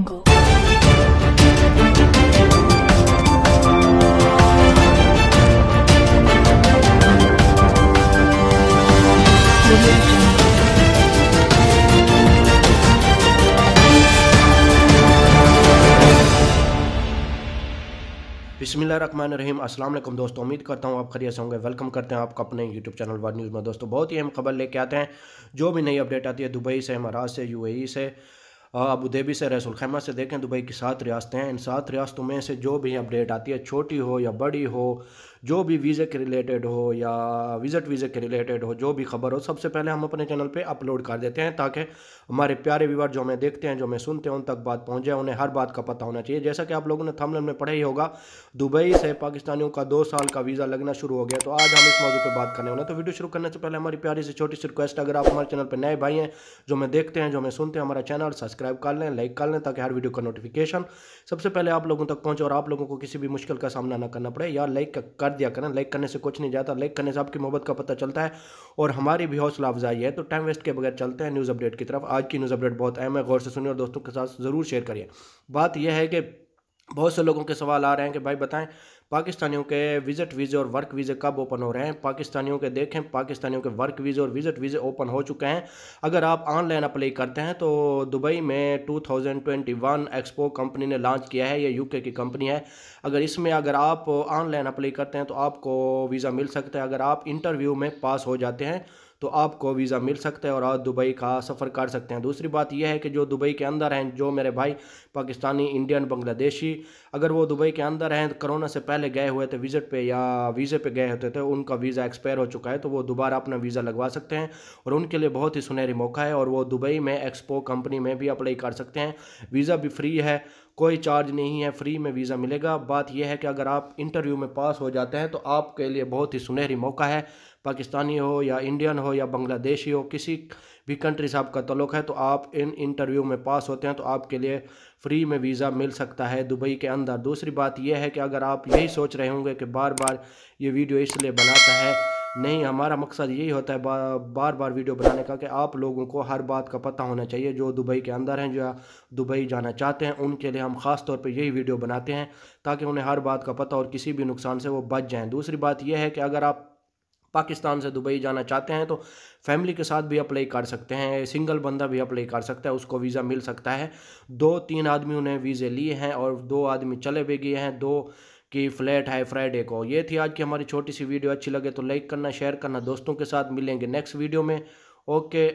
रहीम अस्सलाम वालेकुम दोस्तों उम्मीद करता हूँ आप खरीद होंगे वेलकम करते हैं आपका अपने यूट्यूब चैनल वन न्यूज़ में दोस्तों बहुत ही अहम खबर लेके आते हैं जो भी नई अपडेट आती है दुबई से महाराज से यूएई से अबू से रसुल खैमा से देखें दुबई तो की सात रियासतें हैं इन सात रियासतों में से जो भी अपडेट आती है छोटी हो या बड़ी हो जो भी वीज़े के रिलेटेड हो या विज़िट वीज़े के रिलेटेड हो जो भी खबर हो सबसे पहले हम अपने चैनल पे अपलोड कर देते हैं ताकि हमारे प्यारे व्यूवर जो हमें देखते हैं जो हमें सुनते हैं उन तक बात पहुँच जाए उन्हें हर बात का पता होना चाहिए जैसा कि आप लोगों ने थमलन में पढ़ा ही होगा दुबई से पाकिस्तानियों का दो साल का वीज़ा लगना शुरू हो गया तो आज हम इस मौजूद पर बात करने वाले तो वीडियो शुरू करने से पहले हमारी प्यारी से छोटी सी रिक्वेस्ट अगर आप हमारे चैनल पर नए भाई हैं जो हमें देखते हैं जो हमें सुनते हैं हमारा चैनल सब्सक्राइब सब्सक्राइब कर लें लाइक कर लें ताकि हर वीडियो का नोटिफिकेशन सबसे पहले आप लोगों तक पहुंचे और आप लोगों को किसी भी मुश्किल का सामना ना करना पड़े यार लाइक कर दिया करें लाइक करने से कुछ नहीं जाता लाइक करने से आपकी मोहब्बत का पता चलता है और हमारी भी हौसला अफजाई है तो टाइम वेस्ट के बगैर चलते हैं न्यूज़ अपडेट की तरफ आज की न्यूज़ अपडेट बहुत अहम है गौर से सुनिए और दोस्तों के साथ ज़रूर शेयर करिए बात यह है कि बहुत से लोगों के सवाल आ रहे हैं कि भाई बताएं पाकिस्तानियों के विजिट वीज़े और वर्क वीज़े कब ओपन हो रहे हैं पाकिस्तानियों के देखें पाकिस्तानियों के वर्क वीज़े और विजिट वीज़े ओपन हो चुके हैं अगर आप ऑनलाइन अप्लाई करते हैं तो दुबई में 2021 एक्सपो कंपनी ने लॉन्च किया है ये यूके की कंपनी है अगर इसमें अगर आप ऑनलाइन अप्लाई करते हैं तो आपको वीज़ा मिल सकता है अगर आप इंटरव्यू में पास हो जाते हैं तो आपको वीज़ा मिल सकता है और आप दुबई का सफ़र कर सकते हैं दूसरी बात यह है कि जो दुबई के अंदर हैं जो मेरे भाई पाकिस्तानी इंडियन बांग्लादेशी अगर वो दुबई के अंदर हैं तो करोना से पहले गए हुए थे विज़िट पे या वीज़े पे गए होते थे उनका वीज़ा एक्सपायर हो चुका है तो वो दोबारा अपना वीज़ा लगवा सकते हैं और उनके लिए बहुत ही सुनहरी मौका है और वो दुबई में एक्सपो कंपनी में भी अप्लाई कर सकते हैं वीज़ा भी फ्री है कोई चार्ज नहीं है फ्री में वीज़ा मिलेगा बात यह है कि अगर आप इंटरव्यू में पास हो जाते हैं तो आपके लिए बहुत ही सुनहरी मौका है पाकिस्तानी हो या इंडियन हो या बांग्लादेशी हो किसी भी कंट्री से आपका तलुक है तो आप इन इंटरव्यू में पास होते हैं तो आपके लिए फ्री में वीज़ा मिल सकता है दुबई के अंदर दूसरी बात यह है कि अगर आप यही सोच रहे होंगे कि बार बार ये वीडियो इसलिए बनाता है नहीं हमारा मकसद यही होता है बार बार वीडियो बनाने का कि आप लोगों को हर बात का पता होना चाहिए जो दुबई के अंदर हैं जो दुबई जाना चाहते हैं उनके लिए हम ख़ास तौर पर यही वीडियो बनाते हैं ताकि उन्हें हर बात का पता और किसी भी नुकसान से वो बच जाएँ दूसरी बात यह है कि अगर आप पाकिस्तान से दुबई जाना चाहते हैं तो फैमिली के साथ भी अप्लाई कर सकते हैं सिंगल बंदा भी अप्लाई कर सकता है उसको वीज़ा मिल सकता है दो तीन आदमी उन्हें वीज़े लिए हैं और दो आदमी चले भी गए हैं दो कि फ्लैट है फ्राइडे को ये थी आज की हमारी छोटी सी वीडियो अच्छी लगे तो लाइक करना शेयर करना दोस्तों के साथ मिलेंगे नेक्स्ट वीडियो में ओके